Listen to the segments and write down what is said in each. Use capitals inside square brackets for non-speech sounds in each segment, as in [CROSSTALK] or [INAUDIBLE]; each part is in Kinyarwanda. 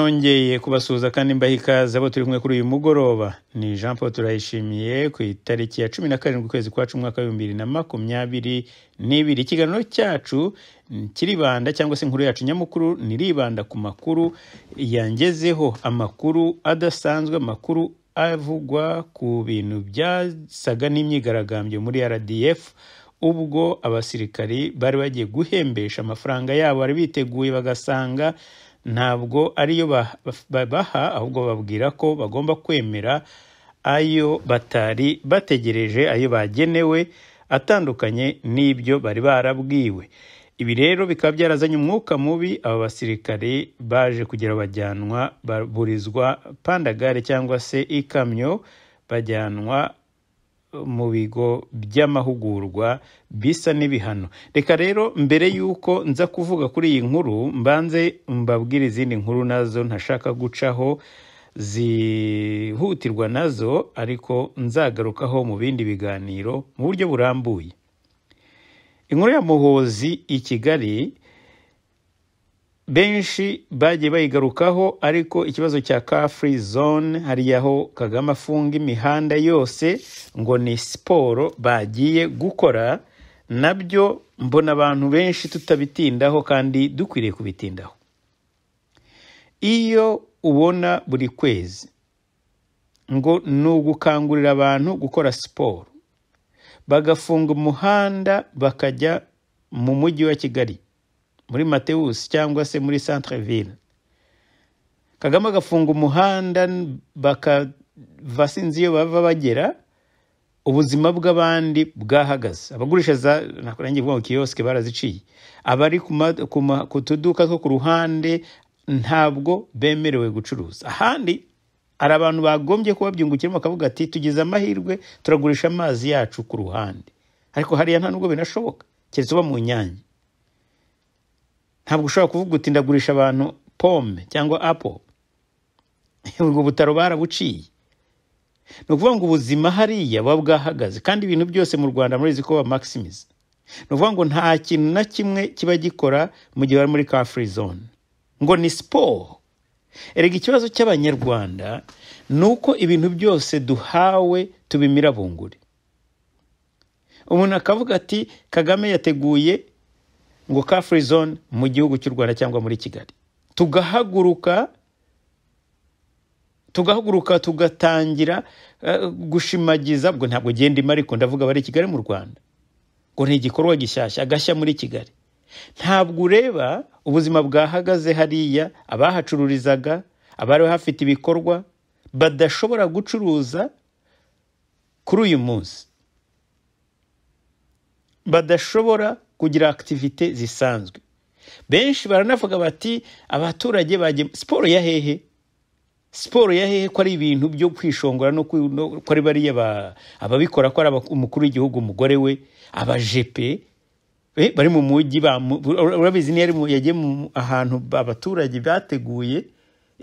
nongeye kubasuhuza kandi mbaha ikaze abo turi kumwe kuri uyu mugoroba ni jean paul turayishimiye ku itariki ya cumi na karindwi ukwezi kwacu umwaka w'ibihumbi bibiri na makumyabiri n'ibiri ikiganiro cyacu kiribanda cyangwa se inkuru yacu nyamukuru niribanda ku makuru yangezeho amakuru adasanzwe amakuru avugwa ku bintu byasaga n'imyigaragambyo muri rdf ubwo abasirikari bari bagiye guhembesha amafaranga yabo bari biteguye bagasanga ntabwo ariyo babaha ahubwo babwira ko bagomba kwemera ayo batari bategereje ayo bagenewe atandukanye n'ibyo bari barabwiwe ibi rero bikaba byarazanye umwuka mubi aba basirikare baje kugira bajyanwa baburizwa pandagare cyangwa se ikamyo bajyanwa mu bigo by'amahugurwa bisa n'ibihano reka rero mbere y'uko nza kuvuga kuri iyi nkuru mbanze mbabwire izindi nkuru nazo ntashaka gucaho zihutirwa nazo ariko nzagarukaho mu bindi biganiro mu buryo burambuye inkuru ya muhozi i kigali benshi bagiye bayigarukaho ariko ikibazo cya car free zone hariya aho kagame afunga imihanda yose ngo ni siporo bagiye gukora nabyo mbona abantu benshi tutabitindaho kandi dukwiriye kubitindaho iyo ubona buri kwezi ngo ni ugukangurira abantu gukora siporo bagafunga umuhanda bakajya mu mujyi wa kigali muri matewusi cyangwa se muri centre ville kagame agafunga umuhanda bakava sinzi iyo bava bagera ubuzima bw'abandi bwahagaze abagurisha za nange ngo kiyosike baraziciye abari ku tuduka two ku ruhande ntabwo bemerewe gucuruza ahandi hari abantu bagombye kuba byungukiramo bakavuga ati tugize amahirwe turagurisha amazi yacu ku ruhande ariko hariya nta nubwo binashoboka keretse uba mu nyange ntabwo ushobora kuvuga uti ndagurisha abantu pome cyangwa apo ubwo butaro barabuciye ni ukuvuga ngo ubuzima hariya buba bwahagaze kandi ibintu byose mu rwanda murizi ko bamakisimiza ni ukuvuga ngo nta kintu na kimwe kiba gikora mu gihe bari muri ka furi zone ngo ni siporo erega ikibazo cy'abanyarwanda ni uko ibintu byose duhawe tubimirabungure umuntu akavuga ati kagame yateguye ngo ka free zone mu gihugu cy'u rwanda cyangwa muri kigali tugahaguruka tugahaguruka tugatangira eh, gushimagiza ubwo ntabwo genda imara ariko ndavuga abari kigali mu rwanda ngo ni igikorwa gishyashya agashya muri kigali ntabwo ureba ubuzima bwahagaze hariya abahacururizaga abari hafite ibikorwa badashobora gucuruza kuri uyu munsi badashobora kugira akitivite zisanzwe benshi baranavuga bati abaturage bagiye siporo ya hehe siporo ya hehe ko ari ibintu byo kwishongora no ko ari bariya ababikora ko ari umukuru w'igihugu umugore we abajepe eh, bari mu mujyi urabizi niyo yagiye ahantu abaturage bateguye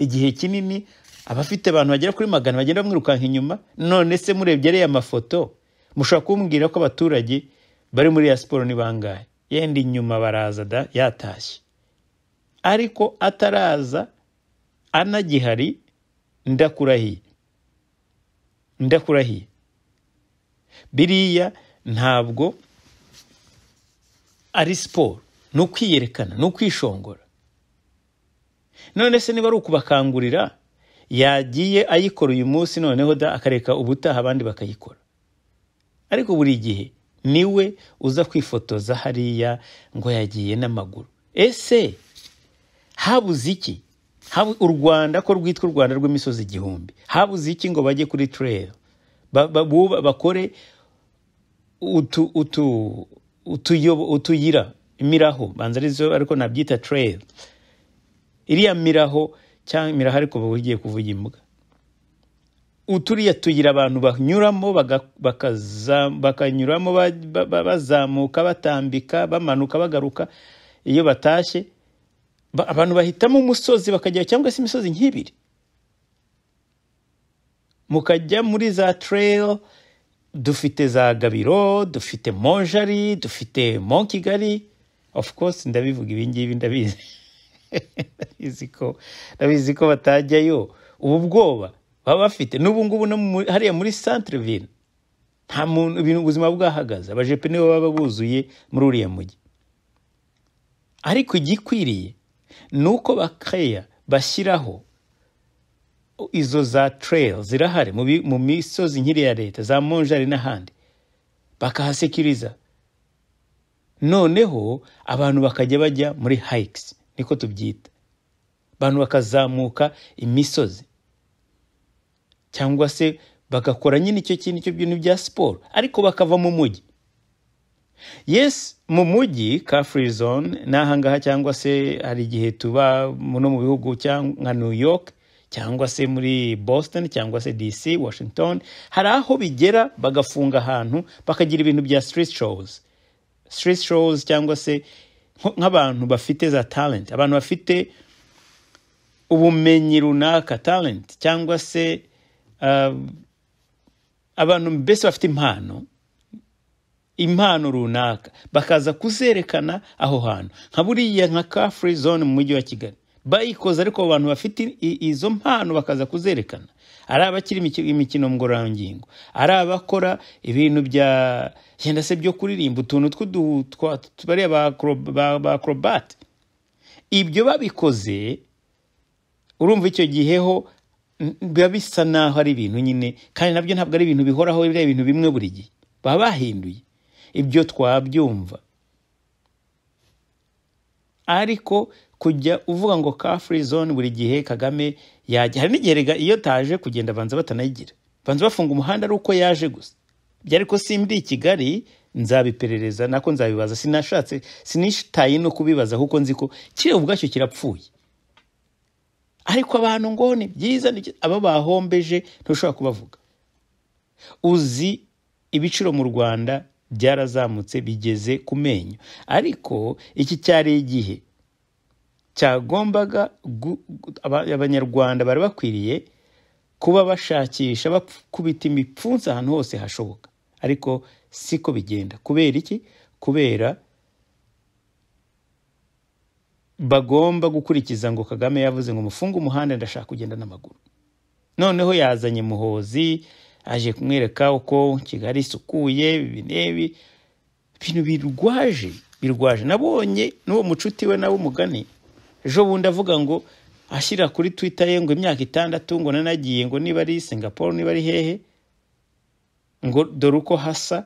igihe kinini abafite abantu bagera kuri magana bagenda bamwirukanka inyuma none se murebye ariya mafoto mushobora kumbwira ko abaturage bari muri ya siporo ni bangahe yenda inyuma baraza da yatashye ariko ataraza anagihari ndakurahiye ndakurahiye biriya ntabwo ari siporo ni ukwiyerekana ni ukwishongora none se niba ari ukubakangurira yagiye ayikora uyu munsi noneho da akareka ubutaha abandi bakayikora ariko buri gihe niwe uza kwifotoza hariya ngo yagiye n'amaguru ese habuze iki u rwanda ko rwitwa u rwanda rw'imisozi igihumbi habuze iki ngo bajye kuri turere bakore utuyira imiraho banza arizo ariko nabyita turere iriya miraho cyangwa miraho ariko uba ugiye kuvuga imbwa uturiya tuyira abantu banyuramo bakanyuramo bazamuka batambika bamanuka bagaruka iyo batashye abantu bahitamo umusozi bakajya cyangwa se imisozi nk'ibiri mukajya muri za tereyiro dufite za gabiro dufite monjari dufite mo kigali ofu kose ndabivuga ibingibi ndabizi [LAUGHS] ndabizi ko batajyayo ubu bwoba baba bafite n'ubu ngubu no hariya muri santire nta muntu ibintu ubuzima bwahagaze abajepe nibo baba buzuye muri uriya mujyi ariko igikwiriye ni uko bakeya bashyiraho izo za tereyiri zirahari mu misozi nkiri ya leta za monjari n'ahandi bakahasekiriza noneho abantu bakajya bajya muri hayikisi niko tubyita abantu bakazamuka imisozi cyangwa se bagakora nyine icyo kintu icyo bintu bya siporo ariko bakava mu mujyi yesi mu mujyi ka furi zone ni ahangaha cyangwa se hari igihe tuba no mu bihugu nka new york cyangwa se muri boston cyangwa se dc washington hari aho bigera bagafunga ahantu bakagira ibintu bya street shows street shows cyangwa se nk'abantu bafite za talent abantu bafite ubumenyi runaka talent cyangwa se Um, abantu mbese bafite impano impano runaka bakaza kuzerekana aho hantu nka buriya nka kafuri zone mu mujyi wa kigali bayikoze ariko abantu bafite izo mpano bakaza kuzerekana ari abakiri imikino ngororangingo ari abakora ibintu bya genda se byo kuririmba utuntu tw'udutwari ba korobati ibyo babikoze urumva icyo gihe ho biba bisa naho ari ibintu nyine kandi nabyo ntabwo ari ibintu bihoraho biriya ibintu bimwe buri gihe baba bahinduye ibyo twabyumva ariko kujya uvuga ngo kafuri zone buri gihe kagame yajya hari n'igihe iyo taje kugenda banza batanayigira banza bafunga umuhanda ari uko yaje gusa byari ko simbi i kigali nzabiperereza nako nzabibaza sinashatse sinishitaye no kubibaza kuko nzi ko kiriya ubwacyo kirapfuye ariko abantu ngo ni byiza abo bahombeje ntushobora kubavuga uzi ibiciro mu rwanda byarazamutse bigeze ku menyo ariko iki cyari igihe cyagombaga abanyarwanda bari bakwiriye kuba bashakisha bakubita imipfunsi ahantu hose hashoboka ariko si ko bigenda kubera iki kubera bagomba gukurikiza ngo kagame yavuze ngo mufunge umuhanda ndashaka kugenda n'amaguru noneho yazanye muhozi aje kumwereka uko kigali isukuye ibi n'ibi ibintu birwaje birwaje nabonye n'uwo mucuti we nawe umugani ejo bundi avuga ngo ashyira kuri twita ye ngo imyaka itandatu ngo nanagiye ngo niba ari singapore niba ari hehe ngo dore uko hasa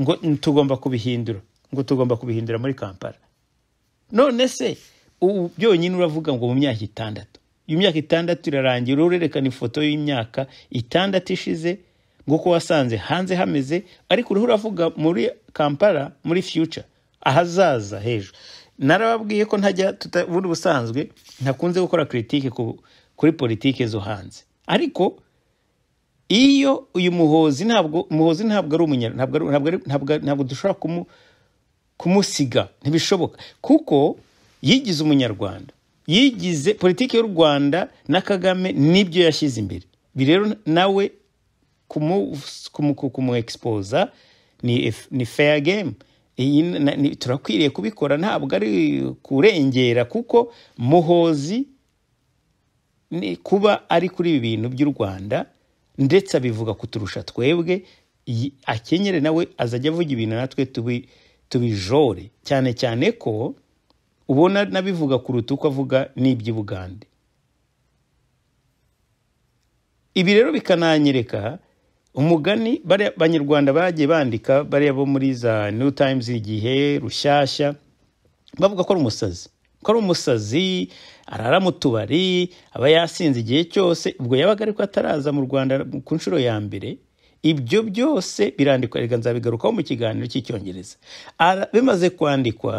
ngo tugomba kubihindura ngo tugomba kubihindura muri kampala none se ubu byonyine uravuga ngo mu myaka itandatu iyo myaka itandatu irarangira urerekana ifoto y'imyaka itandatu ishize ngo wasanze hanze hameze ariko uriho uravuga muri kampala muri fiyuca ahazaza hejuru narababwiye ko ntajya ubundi ubusanzwe ntakunze gukora kiritike kuri politike zo hanze ariko iyo uyu muhozi ntabwo umuhozi ntabwo ari umunyarwanda ntabwo dushobora kumusiga ntibishoboka kuko yigize umunyarwanda yigize politiki y'u rwanda na kagame n'ibyo yashyize imbere ibi rero nawe kumuexpoza ni fair game turakwiriye kubikora ntabwo ari kurengera kuko muhozi ni kuba ari kuri ibi bintu by'u rwanda ndetse abivuga kuturusha twebwe akenyere nawe azajya avuga ibintu natwe tubi tubijore cyane cyane ko ubona n'abivuga kuruta uko avuga n'iby'i bugande ibi rero bikananyereka umugani banyarwanda bagiye bandika bariya bo muri za new times igihe rushyashya bavuga ko ari umusazi ko ari umusazi arara mu tubari aba yasinze igihe cyose ubwo yabaga ariko ataraza mu rwanda ku nshuro ya mbere ibyo byose birandikwa reka nzabigarukaho mu kiganiro cy'icyongereza bimaze kwandikwa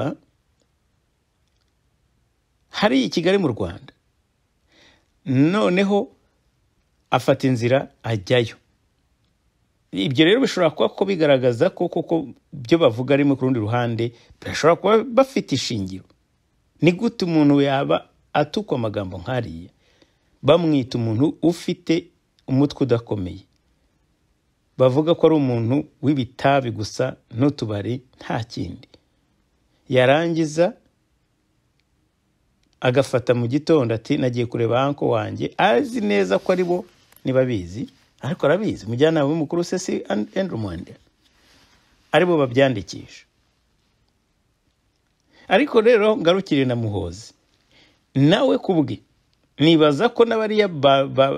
hari i kigali mu rwanda noneho afata inzira ajyayo ibyo rero bishobora kuba ko bigaragaza ko koko byo bavuga arimo ku rundi ruhande bashobora kuba bafite ishingiro ni gute umuntu yaba atukwa amagambo nk'ariya bamwita umuntu ufite umutwe udakomeye bavuga ko ari umuntu w'ibitabi gusa n'utubari nta kindi yarangiza agafata mu gitondo ati nagiye kureba hanko wanjye azi neza ko ari bo niba abizi ariko arabizi umujyanama w'umukuru sesi andrew mwende ari bo babyandikisha ariko rero ngarukire na muhozi nawe kubwe nibaza ko n'abariya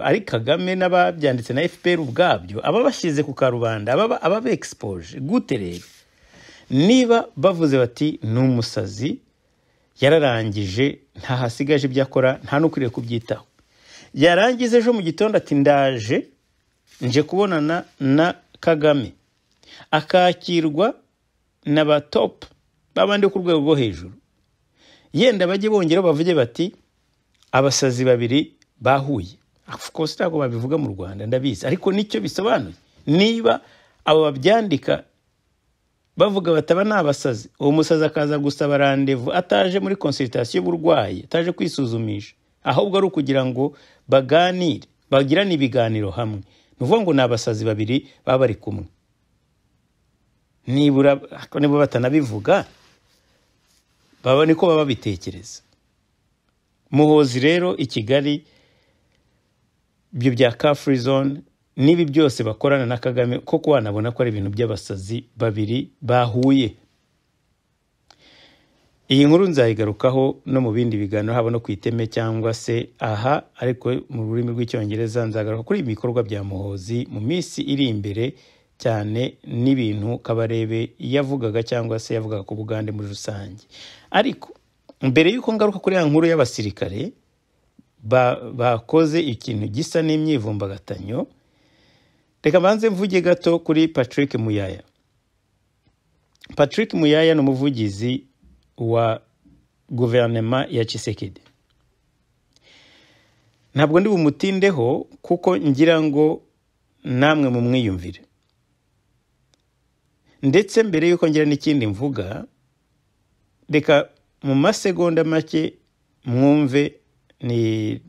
ari kagame n'ababyanditse na fpr ubwabyo aba bashyize ku karubanda aba begisipoje gute rero niba bavuze bati ni umusazi yararangije ntahasigaje ibyo akora nta n'ukwiriye kubyitaho yarangiza ejo mu gitondo ati ndaje nje kubonana na kagame akakirwa na ba topu babandi ku rwego rwo hejuru yenda bajye bongera bavuge bati abasazi babiri bahuye afukose ntabwo babivuga mu rwanda ndabizi ariko nicyo bisobanuye niba abo babyandika bavuga bataba ni abasazi uwo musazi akaza gusaba randevu ataje muri konsiritasiyo y'uburwayi ataje kwisuzumisha ahubwo ari ukugira ngo baganire bagirane ibiganiro hamwe ni ukuvuga ngo ni abasazi babiri baba bari kumwe nibura niba batanabivuga baba niko baba babitekereza muhozi rero i kigali ibyo bya kafuri zone n'ibi byose bakorana na kagame koko wanabona ko ari ibintu by'abasazi babiri bahuye iyi nkuru nzayigarukaho no mu bindi biganiro haba no ku iteme cyangwa se aha ariko mu rurimi rw'icyongereza nzagaruka kuri ibi bikorwa bya muhozi mu minsi iri imbere cyane n'ibintu kabarebe yavugaga cyangwa se yavugaga ku bugande muri rusange ariko mbere y'uko ngaruka kuri ya nkuru y'abasirikare bakoze ikintu gisa n'imyivumbagatanyo reka mbanze mvuge gato kuri patrick muyaya patrick muyaya ni umuvugizi wa guverinoma ya Chisekedi ntabwo ndi bumutindeho kuko ngira ngo namwe mu mwiyumvire ndetse mbere y'uko ngira n'ikindi mvuga reka mu masegonda make mwumve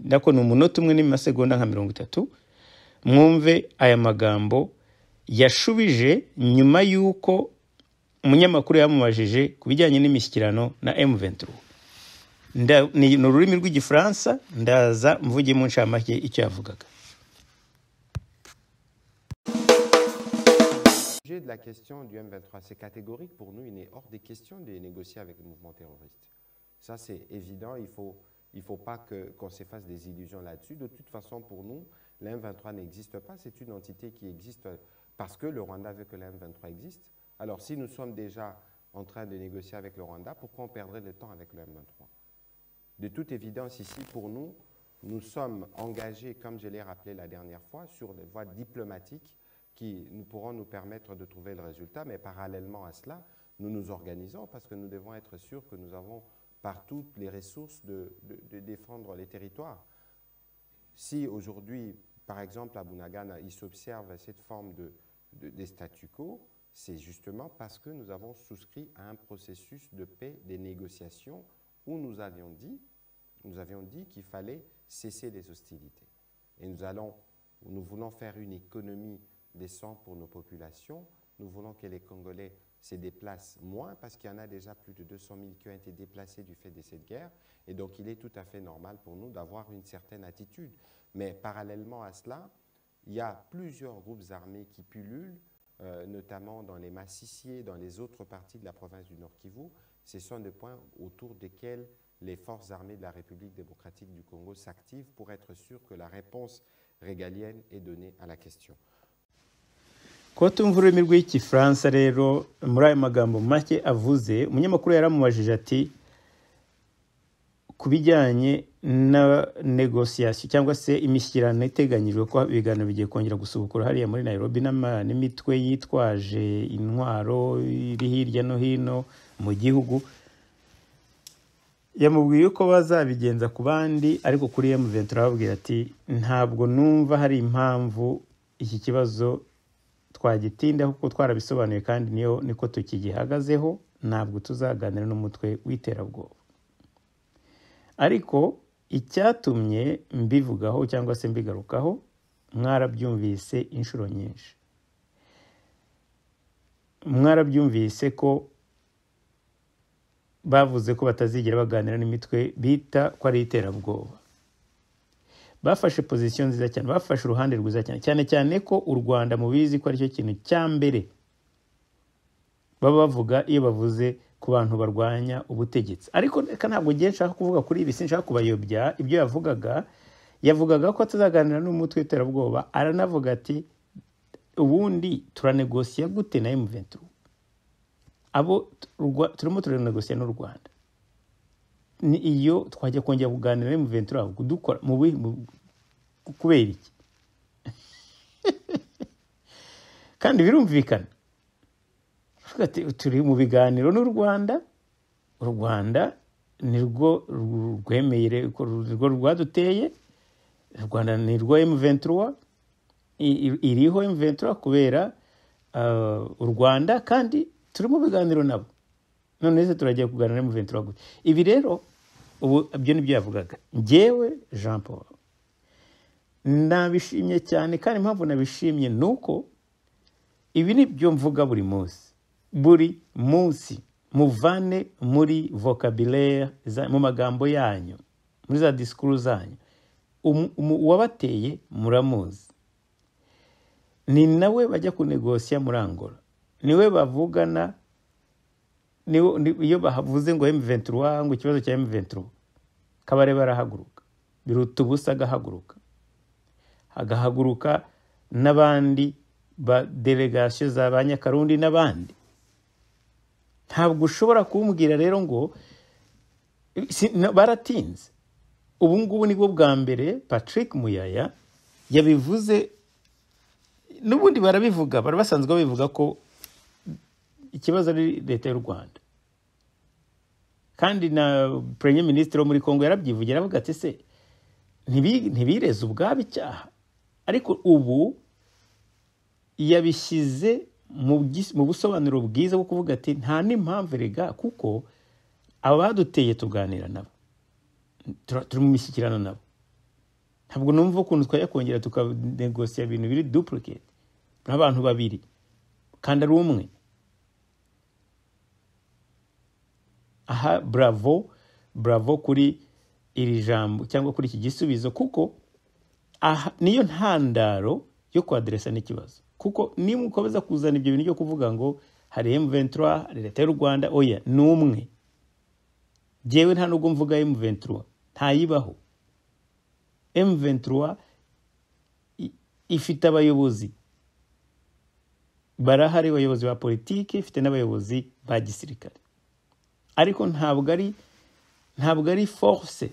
ndako ni umunota umwe n'amasegonda nka mirongo itatu mwumve aya magambo yashubije nyuma y'uko umunyamakuru yamubajije ku bijyanye n'imishyikirano na emuventuru ni ururimi rw'igifaransa ndaza mvuge mu ncamake icyo yavugaga de la question du M23. C'est catégorique pour nous, il est hors des questions de négocier avec le mouvement terroriste. Ça, c'est évident, il ne faut, il faut pas qu'on s'efface des illusions là-dessus. De toute façon, pour nous, le M23 n'existe pas, c'est une entité qui existe parce que le Rwanda veut que le M23 existe. Alors, si nous sommes déjà en train de négocier avec le Rwanda, pourquoi on perdrait le temps avec le M23 De toute évidence, ici, pour nous, nous sommes engagés, comme je l'ai rappelé la dernière fois, sur des voies diplomatiques qui nous pourront nous permettre de trouver le résultat, mais parallèlement à cela, nous nous organisons parce que nous devons être sûrs que nous avons partout les ressources de, défendre les territoires. Si aujourd'hui, par exemple, à Bunagana, il s'observe cette forme de, des statu quo, c'est justement parce que nous avons souscrit à un processus de paix, des négociations, où nous avions dit, nous avions dit qu'il fallait cesser les hostilités. Et nous allons, nous voulons faire une économie des pour nos populations. Nous voulons que les Congolais se déplacent moins parce qu'il y en a déjà plus de 200 000 qui ont été déplacés du fait de cette guerre. Et donc, il est tout à fait normal pour nous d'avoir une certaine attitude. Mais parallèlement à cela, il y a plusieurs groupes armés qui pullulent, euh, notamment dans les massissiers, dans les autres parties de la province du Nord Kivu. Ce sont des points autour desquels les forces armées de la République démocratique du Congo s'activent pour être sûr que la réponse régalienne est donnée à la question. kuba tumva ururimi rw'igifaransa rero muri ayo magambo make avuze umunyamakuru yaramubajije ati ku bijyanye na negosiyasiyo cyangwa se imishyikirano iteganyijwe ko ibiganiro bigiye kongera gusubukura hariya muri Nairobi n'imitwe yitwaje intwaro iri hirya no hino mu gihugu yamubwiye ko bazabigenza ku bandi ariko kuri emu ventura ati ntabwo numva hari impamvu iki kibazo twagitindaho kuko twarabisobanuye kandi niyo niko tukigihagazeho ntabwo tuzaganira n'umutwe w'iterabwoba ariko icyatumye mbivugaho cyangwa se mbigarukaho mwarabyumvise inshuro nyinshi mwarabyumvise ko bavuze ko batazigera baganira n'imitwe bita ko ari iterabwoba bafashe pozisiyo nziza cyane bafashe uruhande rwiza cyane cyane cyane ko u rwanda mubizi ko aricyo kintu cya mbere baba bavuga iyo bavuze ku bantu barwanya ubutegetsi ariko reka ntabwo ngiye nshaka kuvuga kuri ibi sinshaka kubayobya ibyo yavugaga yavugaga ko tuzaganira n'umutwe w'iterabwoba aranavuga ati ubundi turanegosiya gute na emu abo turimo turanegosiya n'u rwanda ni iyo twajya kongera kuganira mu ventura dukora kubera iki [LAUGHS] kandi birumvikana turi mu biganiro n'u rwanda u rwanda nirwo rwemeye nirwo rwaduteye u rwanda nirwo emu iriho emu kubera uh, u rwanda kandi turi mu biganiro nabo none neza turajya kuganira emu ventura ibi rero ubu ibyo ni byo yavugaga ngewe jean paul nabishimye cyane kandi impamvu nabishimye ni uko ibi ni byo mvuga buri munsi buri munsi muvane muri vocabulaire mu magambo yanyu muri za disikuru zanyu um, um, uwabateye muramuzi ni nawe bajya kunegosiya muri angola niwe bavugana iyo bahavuze ngo M23 ikibazo cya M23 arahaguruka biruta ubusa agahaguruka agahaguruka n'abandi ba delegasiyo za ba nyakarundi n'abandi ntabwo ushobora kumbwira rero ngo baratinze ubu ngubu nibwo bwa mbere patrick muyaya yabivuze n'ubundi barabivuga bari basanzwe babivuga ko ikibazo ari leta y'u rwanda kandi na Premier Minisitiri wo muri Kongo yarabyivugira avuga ati se ntibireze ubwabo icyaha ariko ubu yabishyize mu busobanuro bwiza bwo kuvuga ati nta n'impamvu rega kuko abaduteye tuganira nabo turi mu mishyikirano nabo ntabwo numva ukuntu twayakongera tukanegosiya ibintu biri dupuriketi n'abantu babiri kandi ari umwe aha bravo buravo kuri iri jambo cyangwa kuri iki gisubizo kuko aha niyo ntandaro yo kwaderesa n'ikibazo kuko niba ukomeza kuzana ibyo bintu byo kuvuga ngo hari emuventura hari leta y'u rwanda oya ni umwe ngewe nta nubwo mvuga emuventura ntayibaho emuventura ifite abayobozi barahari abayobozi ba politiki ifite n'abayobozi ba gisirikare ariko ntabwo ari ntabwo ari force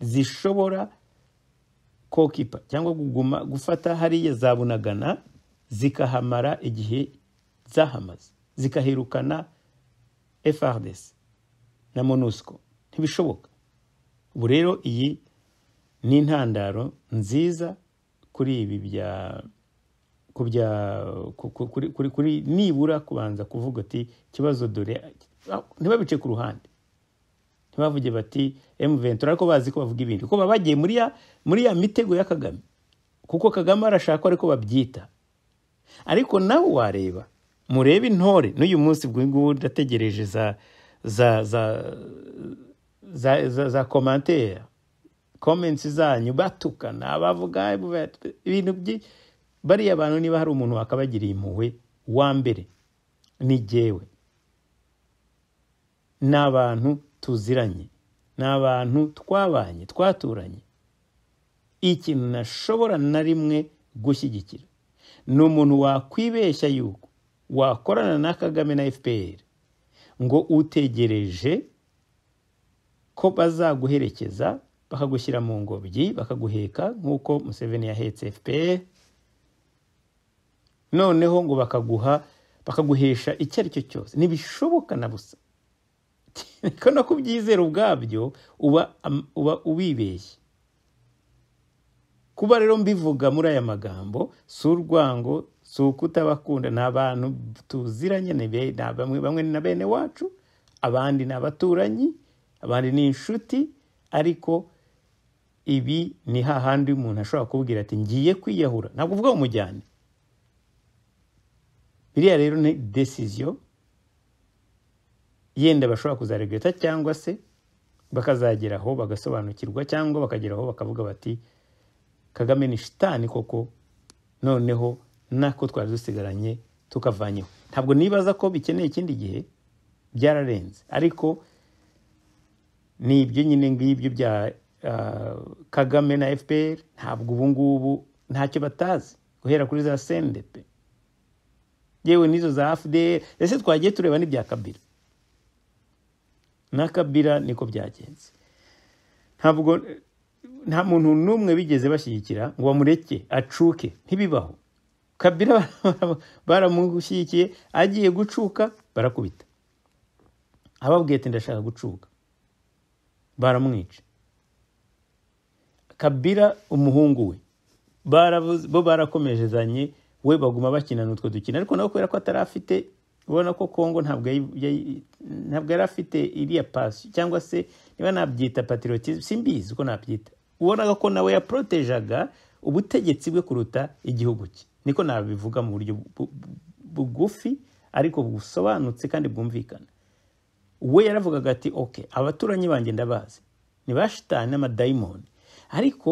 zishobora kokipa cyangwa kuguma gufata hariya zabunagana zikahamara igihe zahamaze zikahirukana FRDC na MONUSCO ntibishoboka ubu rero iyi ni intandaro nziza kuri ibi bya kubya kuri nibura kubanza kuvuga ati ikibazo dore ntibabice ku ruhande ntibavuge bati emuventura ariko bazi ko bavuga ibindi kuko baba bagiye muri ya mitego ya kagame kuko kagame arashaka ariko babyita ariko nawe wareba murebe intore n'uyu munsi ubwo ndategereje za za za za za komantere komensi zanyu batukana bavuga ibintu bariya bantu niba hari umuntu wakabagiriye impuhwe wa mbere ni jyewe ni abantu tuziranye ni abantu twabanye twaturanye ikintu nashobora na rimwe gushyigikira ni umuntu wakwibeshya yuko wakorana na kagame na fpr ngo utegereje ko bazaguherekeza bakagushyira mu ngobyi bakaguheka nk'uko museveni yahetse fpr noneho ngo bakaguha bakaguhesha icyo ari cyo cyose ntibishoboka na busa ko no kubyizera ubwabyo uba ubibeshye kuba rero mbivuga muri aya magambo si urwango si ukutabakunda ni abantu tuziranye bamwe na bene wacu abandi ni abaturanyi abandi ni inshuti ariko ibi ni hahandi umuntu ashobora kubwira ati ngiye kwiyahura ntabwo uvuga umujyane biriya rero ni desiziyo yenda bashobora kuzaregeta cyangwa se bakazagera aho bagasobanukirwa cyangwa bakagera aho bakavuga bati kagame ni shitani koko noneho nako twari dusigaranye tukavanyeho ntabwo nibaza ko bikeneye ikindi gihe byararenze ariko ni ibyo nyine ngibyo bya ah, kagame na fpr ntabwo ubu ngubu ntacyo batazi guhera kuri za sendepe yewe n'izo za fdr ese twagiye tureba n'ibya kabiri na kabira niko byagenze ntabwo nta muntu n'umwe bigeze bashyigikira ngo bamureke acuke ntibibaho kabira [LAUGHS] baramushyigikiye agiye gucuka barakubita ababwiye ati ndashaka gucuka baramwica kabira umuhungu we bo barakomejezanye we baguma bakina n'utwo dukina ariko nawe kubera ko atari afite ubona ko congo ntabwo yari afite iriya pasi cyangwa se niba nabyita patriotisme simbizi uko nabyita ubonaga ko nawe yaporotejaga ubutegetsi bwe kuruta igihugu cye niko nabivuga mu buryo bugufi ariko busobanutse kandi bwumvikana we yaravugaga ati oke abaturanyi banjye ndabazi ntibashitane n'amadayimoni ariko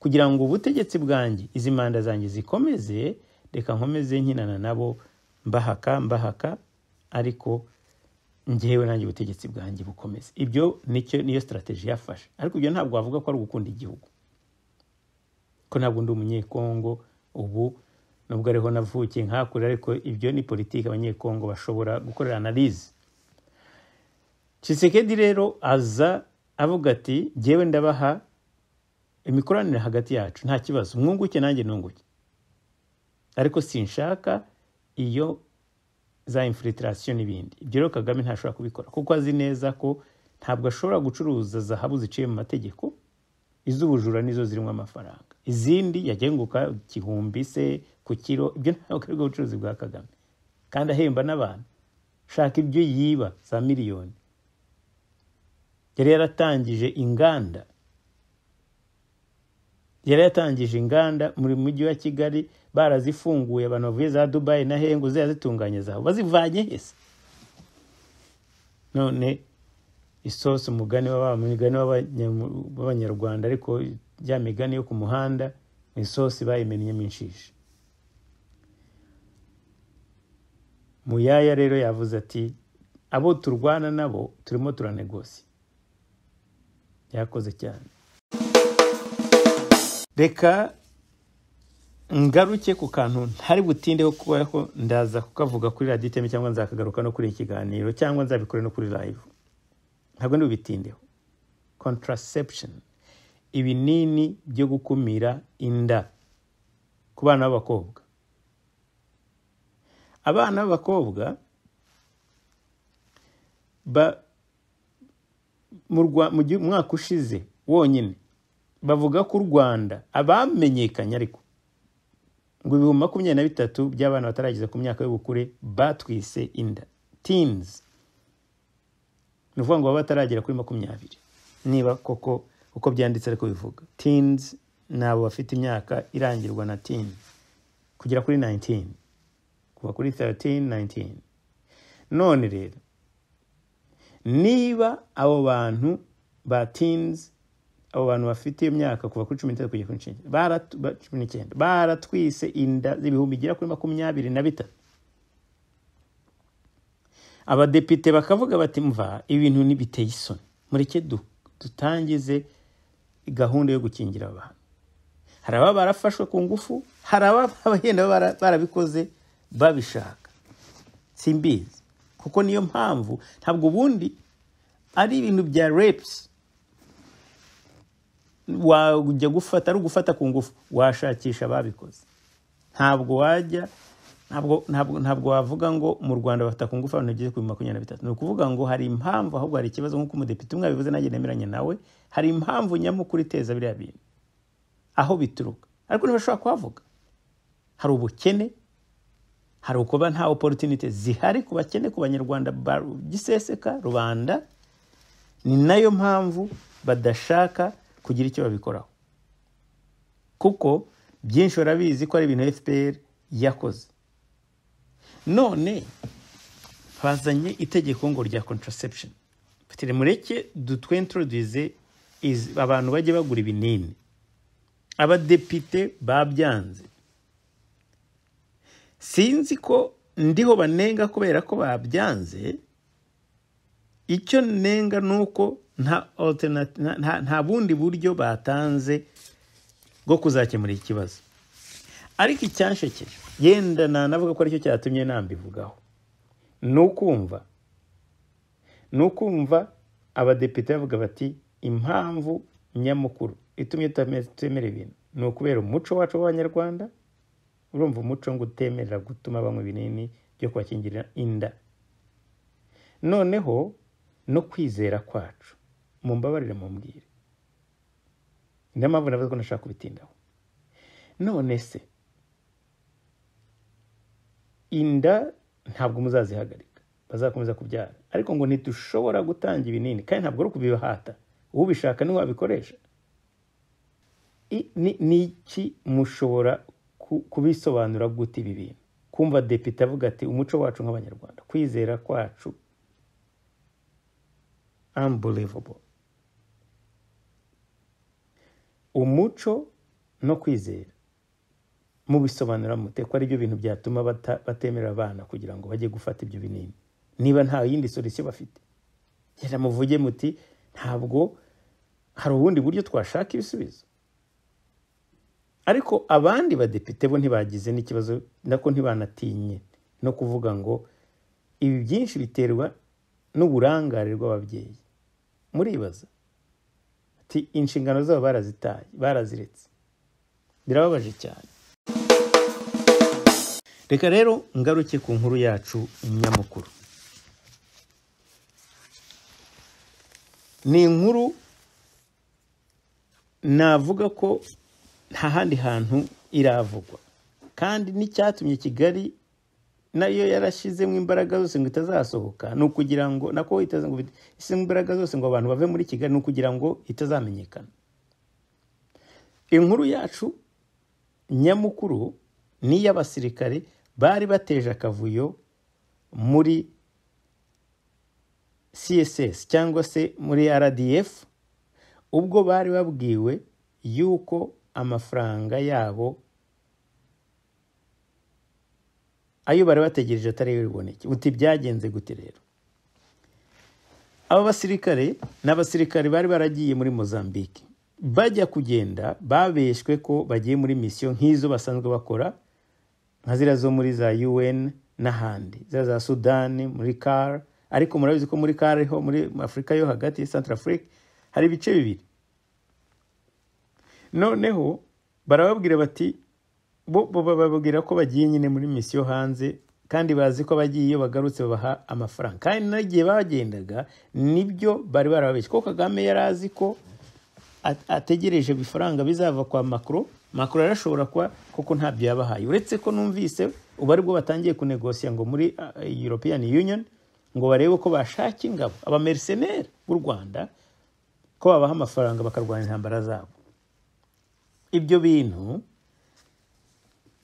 kugira ngo ubutegetsi bwanjye izi manda zanjye zikomeze reka nkomeze nkinana nabo mbahaka mbahaka ariko ngewe nanjye ubutegetsi bwanjye bukomeza ibyo nicyo niyo sitarategi yafashe ariko ibyo ntabwo wavuga ko ari ugukunda igihugu ko ntabwo ndi umunyekongo ubu nubwo ariho navukiye nkakure ariko ibyo ni politiki abanyekongo bashobora gukorera analize kisekedi rero aza avuga ati ngewe ndabaha imikoranire hagati yacu nta kibazo mwunguke nanjye ntunguke ariko sinshaka iyo za infiltration n'ibindi ibyo rero kagame ntashobora kubikora kuko azi neza ko ntabwo ashobora gucuruza zahabu ziciye mu mategeko iz'ubujura nizo zirimo amafaranga izindi yagenguka igihumbi se ku kiro ibyo ntabwo ari bwo bwa kagame kandi ahemba n'abantu shaka ibyo yiba za miliyoni yari yaratangije inganda yari yatangije inganda muri mujyi wa kigali barazifunguye abantu bavuye za dubayi na hengu zitunganye zawe bazivanye hese none isosi umugani w'abamigani w'abanyarwanda ariko ya migani yo ku muhanda mu isosi bayimennyemo inshishi muyaya rero yavuze ati abo turwana nabo turimo turanegosi yakoze cyane reka ngaruke ku kantu ntari butindeho kuba ndaza kukavuga kuri radiyo cyangwa nzakagaruka no kuri ikiganiro cyangwa nzabikore no kuri live ntabwo ntibitindeho contraception ibinini byo gukumira inda ku bana b'abakobwa abana b'abakobwa mu mwaka ushize wonyine bavuga ko u rwanda abamenyekanye ariko ngo ibihumbi makumyabiri na bitatu by'abana batarageza ku myaka y'ubukure batwise inda teens ni ukuvuga ngo baba bataragera kuri makumyabiri niba koko uko byanditse ariko bivuga tinizi ni abo bafite imyaka irangirwa na tini kugera kuri nayintini kuva kuri taratini nayintini none rero niba abo bantu ba teens abo bantu bafite iyo myaka kuva kuri cumi n'itatu kugera kuri cumi n'icyenda baratwise inda z'ibihumbi bigera kuri makumyabiri na bitatu abadepite bakavuga bati mva ibintu ntibiteye isoni mureke dutangize gahunda yo gukingira abantu hari ababa barafashwe ku ngufu hari abagenda barabikoze babishaka simbizi kuko niyo mpamvu ntabwo ubundi ari ibintu bya repusi wajya gufata ari ugufata ku ngufu washakisha ababikoze ntabwo wajya ntabwo wavuga ngo mu rwanda bafata ku ngufu abantu bageze kuri makumyabiri na bitatu ni ukuvuga ngo hari impamvu ahubwo hari ikibazo nk'uko umudepite umwe yabivuze nanjye nemeranye nawe hari impamvu nyamukuru iteza biriya bintu aho bituruka ariko ntibashobora kuhavuga hari ubukene hari ukuba nta oporutinite zihari ku bakene ku banyarwanda giseseka rubanda ni nayo mpamvu badashaka kugira icyo babikoraho kuko byinshi barabizi ko ari ibintu fpr yakoze none bazanye itegeko ngo rya contraception batire mureke dutwentroduze abantu bajye bagura ibinini abadepite babyanze sinzi ko ndiho banenga kubera ko babyanze icyo nenga ni uko nta bundi buryo batanze bwo kuzakemura ikibazo ariko icyashekeje yenda nanavuga ko aricyo cyatumye nambivugaho ni ukumva ni ukumva abadepite bavuga bati impamvu nyamukuru itumye tutemera ibintu ni ukubera umuco wacu w'abanyarwanda urumva umuco ngo utemerera gutuma banywa ibinini byo kubakingirira inda noneho no kwizera kwacu mumbabarire mumbwire niyo mpamvu navuze ko nashaka kubitindaho none se inda ntabwo muzazihagarika bazakomeza kubyara ariko ngo ntidushobora gutanga ibinini kandi ntabwo ari ukubibahata ubishaka niwe wabikoresha iki mushobora kubisobanura gute ibi bintu kumva depite avuga ati umuco wacu nk'abanyarwanda kwizera kwacu unbelievable umuco no kwizera mubisobanura mute ko ari byo bintu byatuma batemerera abana kugira ngo bajye gufata ibyo binini niba nta yindi solisiyo bafite rero muvuge muti ntabwo hari ubundi buryo twashaka ibisubizo ariko abandi badepite bo ntibagize n'ikibazo nako ntibanatinye no kuvuga ngo ibi byinshi biterwa n'uburangare bw'ababyeyi muribaza inshingano zabo barazitaye baraziretse birababaje cyane reka rero ngaruke ku nkuru yacu nyamukuru ni inkuru navuga ko nta handi hantu iravugwa kandi n'icyatumye kigali nayo yarashyizemo imbaraga zose ngo itazasohoka ni ukugira ngo nako ishyizemo imbaraga zose ngo abantu bave muri kigali ni ukugira ngo itazamenyekana inkuru yacu nyamukuru ni iy'abasirikare bari bateje akavuyo muri css cyangwa se muri rdf ubwo bari babwiwe yuko amafaranga yabo ayo bari bategereje atari biboneke uti byagenze gute rero aba basirikare nabasirikare bari baragiye muri mozambique bajya kugenda babeshwe ko bagiye muri misiyo nk'izo basanzwe bakora nka ziriya zo muri za un n'ahandi ziriya za sudani muri car ariko murabizi ko muri car ho muri afurika yo hagati central africa hari ibice bibiri noneho barababwira bati bo bababwira ko bagiye nyine muri misiyo hanze kandi bazi ko bagiye iyo bagarutse babaha amafaranga kandi n'igihe bagendaga nibyo bari barababeshye ko kagame yari azi ko ategereje ibifaranga bizava kwa makuru makuru yarashobora kuba kuko ntabyo yabahaye uretse ko numvise ubu aribwo batangiye kunegosiya ngo muri european union ngo barebe ko bashaka ingabo abameriseneri b'u rwanda ko babaha amafaranga bakarwanya intambara zabo ibyo bintu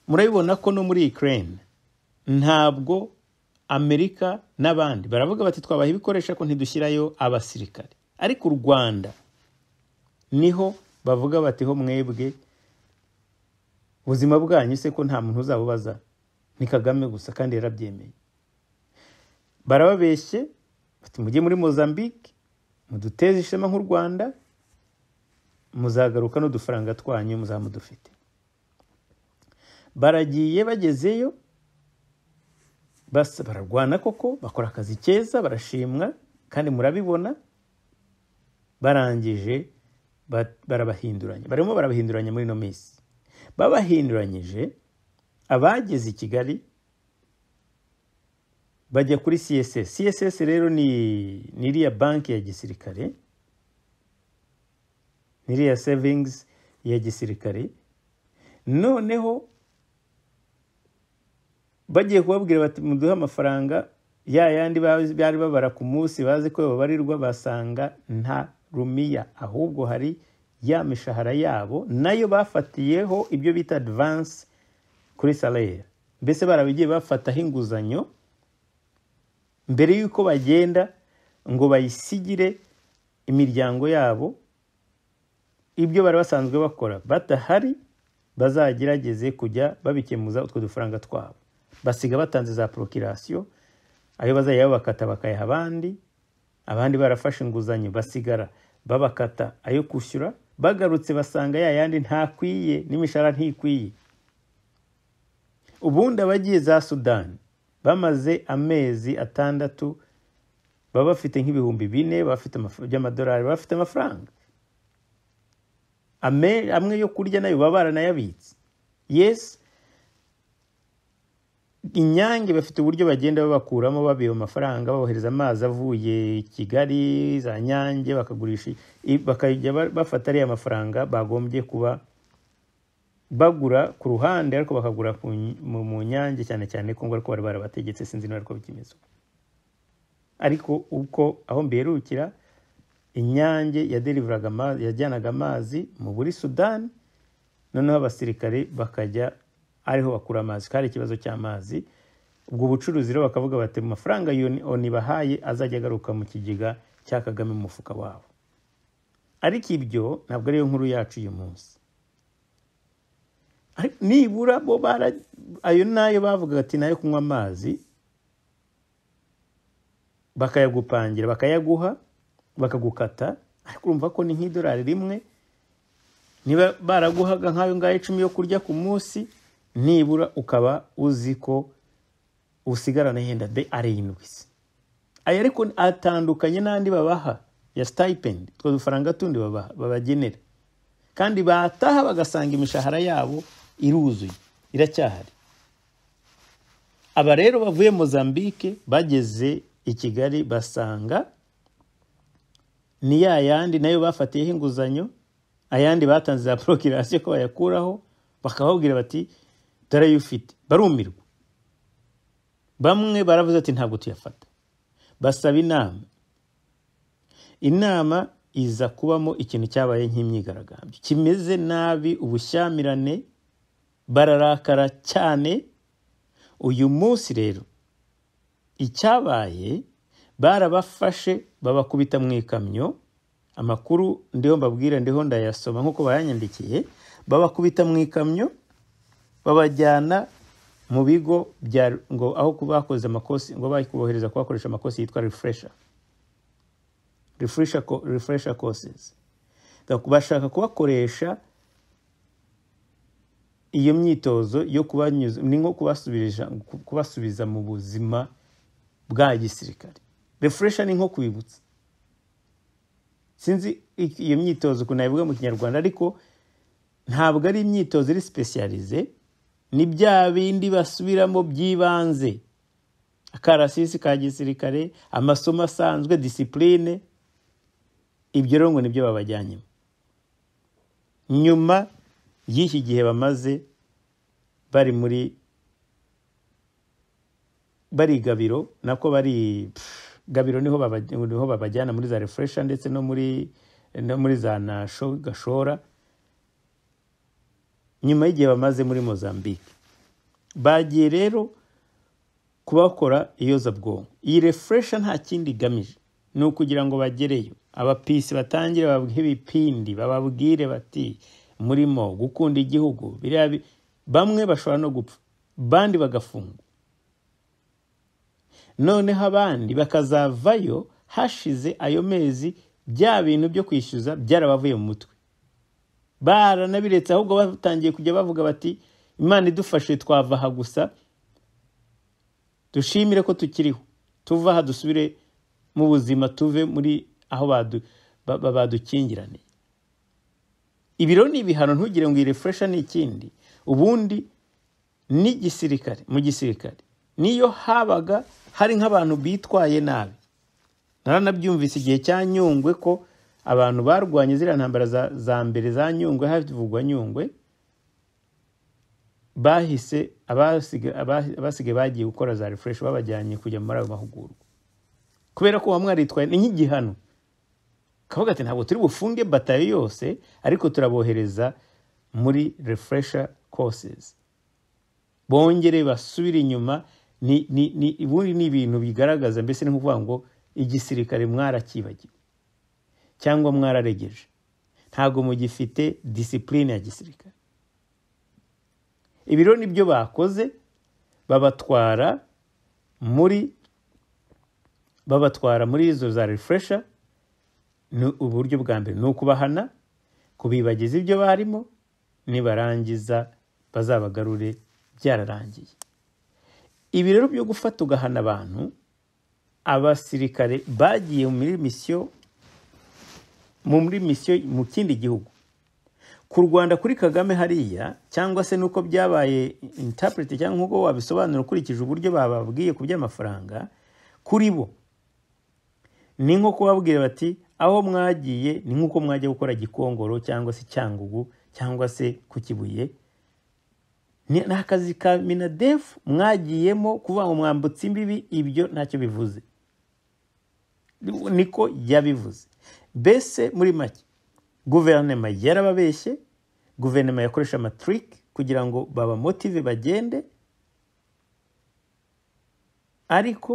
murabibona ko no muri Ukraine ntabwo amerika n'abandi baravuga bati twabaha ibikoresho ko ntidushyirayo abasirikare ariko u rwanda niho bavuga bati ho mwebwe ubuzima bwanyu se ko nta muntu uzabubaza ni kagame gusa kandi yarabyemeye barababeshye bati mujye muri mozambique muduteze ishema nk'u rwanda muzagaruka n'udufaranga twanyu muzamudufite baragiye bagezeyo bararwana koko bakora akazi keza barashimwa kandi murabibona barangije barabahinduranya barimo barabahinduranya muri ino minsi babahinduranyije abageze i kigali bajya kuri css css rero ni iriya banki ya gisirikare ni iriya sevingizi ya gisirikare noneho bagiye kubabwira bati muduhe amafaranga ya yandi bari babara ku munsi bazi ko babarirwa basanga nta rumiya ahubwo hari ya mishahara yabo nayo bafatiyeho ibyo bita adivansi kuri salere mbese barabigiye bafataho inguzanyo mbere y'uko bagenda ngo bayisigire imiryango yabo ibyo bari basanzwe bakora batahari bazagerageze kujya babikemuza utwo dufaranga twabo basiga batanze za porokirasiyo ayo bazajya babakata bakayaha abandi abandi barafashe inguzanyo basigara babakata ayo kwishyura bagarutse basanga ya yandi ntakwiye n'imishahara ntikwiye ubundi abagiye za sudani bamaze amezi atandatu baba bafite nk'ibihumbi bine bafite by'amadolari bafite amafaranga amwe yo kurya nayo baba baranayabitse yesi inyange bafite uburyo bagenda babakuramo babiba amafaranga babohereza amazi avuye kigali za nyange bakagurisha bakajya bafata ariya mafaranga bagombye kuba bagura ku ruhande ariko bakagura mu nyange cyane cyane ko ariko bari barabategetse sinzi niba ariko bikimeze ariko uko aho mberukira inyange yaderivuraga amazi yajyanaga amazi mu buri sudani noneho abasirikare bakajya ariho bakura amazi kari ikibazo cy'amazi ubwo bucuruzi rero bakavuga bati mu mafaranga yoni bahaye azajya agaruka mu kigega cya kagame mu mufuka wabo ariko ibyo ntabwo ariyo nkuru yacu uyu munsi nibura bo bara ayo nayo bavuga ati nayo kunywa amazi bakayagupangira bakayaguha bakagukata ariko urumva ko ni nk'idolari rimwe niba baraguhaga nk'ayo ngayo icumi yo kurya ku munsi nibura ukaba uzi ko usigarana yenda de arindwi aya ariko atandukanye n'andi babaha ya sitayipendi utwo dufaranga tundi babagenera kandi bataha bagasanga imishahara yabo iruzuye iracyahari aba rero bavuye mozambique bageze i kigali basanga ni ya yandi nayo bafatiyeho inguzanyo ayandi batanze za [LAUGHS] porokirasiyo ko bayakuraho bakababwira bati dore barumirwa bamwe baravuze ati ntabwo tuyafata basaba inama inama iza kubamo ikintu cyabaye nk'imyigaragambyo kimeze nabi ubushyamirane bararakara cyane uyu munsi rero icyabaye barabafashe babakubita mu ikamyo amakuru ndiho mbabwire ndiho ndayasoma nk'uko bayanyandikiye babakubita mu ikamyo babajyana mu bigo bya ngo aho bakoze amakosi ngo bari kubakoresha amakosi yitwa refresha refresha kosesi bashaka kubakoresha iyo myitozo yo kubanyuza ni nko kubasubiza mu buzima bwa gisirikare refuresha ni nko kwibutsa sinzi iyo myitozo ukuntu nabivuga mu kinyarwanda ariko ntabwo ari imyitozo iri sipesiyarize ni bya bindi basubiramo by'ibanze akarasisi ka gisirikare amasomo asanzwe disipurine ibyo rero ngo nibyo babajyanyemo nyuma y'iki gihe bamaze bari muri bari gabiro nako bari gabiro niho babajyana muri za refresha ndetse no muri no za na gashora nyuma y'igihe bamaze muri mozambique bagiye rero kubakora iyozabwonko iyi refuresha nta kindi igamije ni ukugira ngo bagereyo abapisi batangire babwihe ibipindi bababwire bati murimo gukunda igihugu bamwe bashobora no gupfa bandi bagafungwa noneho abandi bakazavayo hashize ayo mezi bya bintu byo kwishyuza byarabavuye mu mutwe baranabiretse ahubwo batangiye kujya bavuga bati imana idufashe twava aha gusa dushimire ko tukiriho tuva aha dusubire mu buzima tuve muri aho badukingirane ibiro ni ibihano ntugire ngo irefuresha ni ikindi ubundi n'igisirikare mu gisirikare niyo habaga hari nk'abantu bitwaye nabi naranabyumvise igihe cya nyungwe ko abantu barwanye ziriya ntambara za mbere za nyungwe havugwa nyungwe bahise abasigaye bagiye gukora za refureshi babajyanye kujya muri ayo mahugurwa kubera ko bamwe baritwaye ni nk'igihano kavuga ati ntabwo turi bufunge batayo yose ariko turabohereza muri refuresha kosezi bongere basubire inyuma ni ibintu bigaragaza mbese ni nk'ukuvuga ngo igisirikare mwarakibagiwe cyangwa mwararegeje ntabwo mugifite disipurine ya gisirikare ibiro nibyo bakoze babatwara muri babatwara muri izo za refuresha ni uburyo bwa mbere ni ukubahana kubibagiza ibyo barimo nibarangiza bazabagarure byararangiye ibi rero byo gufata ugahana abantu abasirikare bagiye muri misiyo muri misiyo mu kindi gihugu ku rwanda kuri kagame hariya cyangwa se nuko byabaye intapurete cyangwa nk'uko wabisobanura ukurikije uburyo bababwiye ku by'amafaranga kuri bo ni nko kubabwira bati aho mwagiye ni nk'uko mwajya gukora gikongoro cyangwa se cyangugu cyangwa se ku kibuye ni akazi ka minadefu mwagiyemo kuvuga ngo mwambutse imbibi ibyo ntacyo bivuze niko yabivuze mbese muri make guverinoma yarababeshye guverinoma yakoresha amatiriki kugira ngo babamotive bagende ariko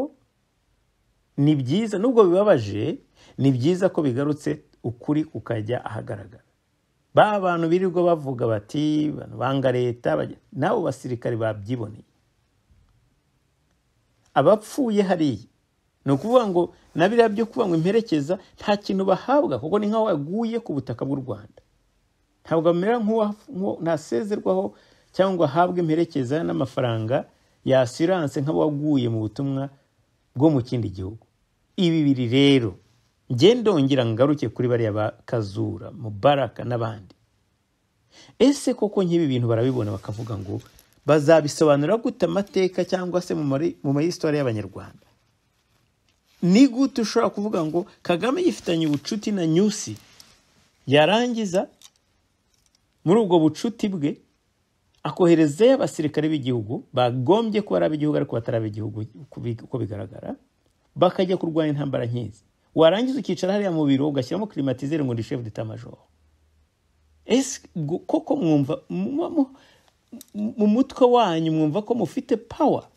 ni byiza nubwo bibabaje ni byiza ko bigarutse ukuri ukajya ahagaragara ba bantu birirwa bavuga bati banga leta n'abo basirikare babyiboneye abapfuye hariya ni ukuvuga ngo na biriya byo kuvuga ngo imperekeza nta kintu bahabwa kuko ni nk'aho waguye ku butaka bw'u rwanda ntabwo bamera ntasezerwaho cyangwa ahabwa imperekeza n'amafaranga ya asiranse nk'abaguye mu butumwa bwo mu kindi gihugu ibi biri rero ngendongera ngaruke kuri bariya ba kazura mubaraka n'abandi ese koko nk'ibi bintu barabibona bakavuga ngo bazabisobanura gute amateka cyangwa se mu mayisitore y'abanyarwanda ni gute ushobora kuvuga ngo kagame yifitanye ubucuti na nyusi yarangiza muri ubwo bucuti bwe akoherezayo abasirikare b'igihugu bagombye kuba ari ab'igihugu ariko batari ab'igihugu uko bigaragara bakajya kurwanya intambara nk'izi warangiza ukicara hariya mu biro ugashyiramo kirimatizeri ngo ni shefu ese koko mwumva mu mutwe wanyu mwumva ko mufite pawa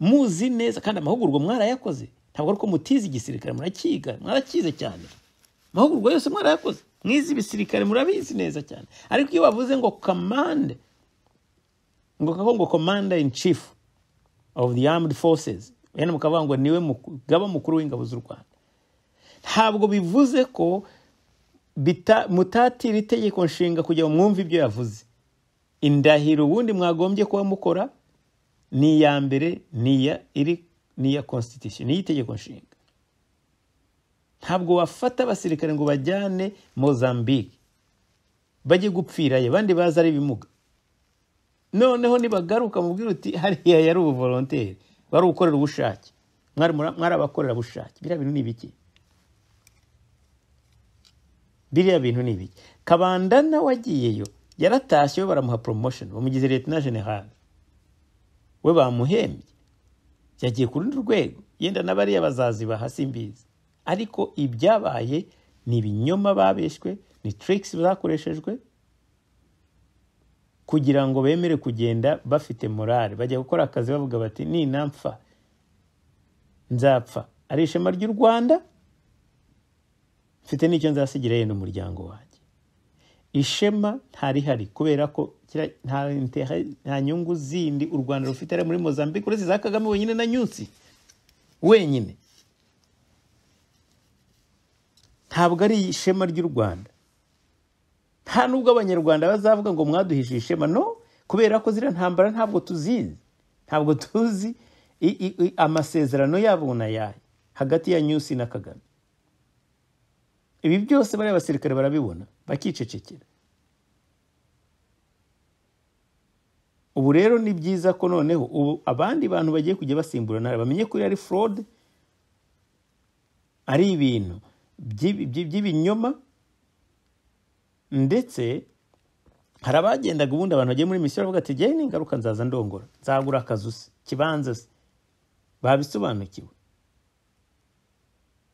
muzi neza kandi amahugurwa mwarayakoze ntabwo ari uko mutize igisirikare murakiga mwarakize cyane amahugurwa yose mwarayakoze mwize ibisirikare murabizi neza cyane ariko iyo bavuze ngo kamande ngo kako ngo komanda in chief of the armed forces bene mukavuga ngo niwe mugaba mukuru w'ingabo z'u rwanda ntabwo bivuze ko mutatira itegeko nshinga kugira ngo mwumve ibyo yavuze indahiro ubundi mwagombye kuba mukora ni iya mbere ni iya iri n'iya constitution niyo itegeko nshinga ntabwo wafata abasirikare ngo bajyane mozambique bajye gupfirayo abandi baza ari ibimuga noneho nibagaruka mu uti hariya yari ubuvoronteri wari ukorera ubushake mwari abakorerabushake biriya bintu ni ibiki biriya bintu ni ibiki kabanda nawe agiyeyo yaratashye we baramuha promotion bamugize leta na generale we bamuhembye yagiye ku rundi rwego yenda n'abariya bazaziba hasi mbizi ariko ibyabaye ni ibinyoma babeshywe ni tirikisi zakoreshejwe kugira ngo bemere kugenda bafite morale bajya gukora akazi bavuga bati ninapfa nzapfa ari ishema ry'u rwanda mfite n'icyo nzasigira yenda umuryango wanjye ishema ntarihari kubera ko nta nyungu zindi u rwanda rufite ari muri mozambique uretse za kagame wenyine na nyutsi wenyine ntabwo ari ishema ry'u rwanda nta nubwo abanyarwanda bazavuga ngo mwaduhishe ishema no kubera ko ziriya ntambara ntabwo tuzizi ntabwo tuzi amasezerano yabo n'ayahe hagati ya nyusi na kagame ibi byose bariya basirikare barabibona bakicecekera ubu rero ni byiza ko noneho ubu abandi bantu bagiye kujya basimbura basimburana bamenye ko ari forode ari ibintu by'ibinyoma ndetse hari abagendaga ubundi abantu bagiye muri misiyo bavuga ati jyayo n'ingaruka nzaza ndongora nzagura akazu se kibanza se babisobanukiwe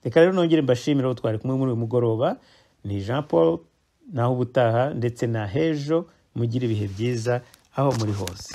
reka rero nongere mbashimire aho twari kumwe muri uyu mugoroba ni jean paul naho ubutaha ndetse na hejo mugire ibihe byiza ao Amor Rose.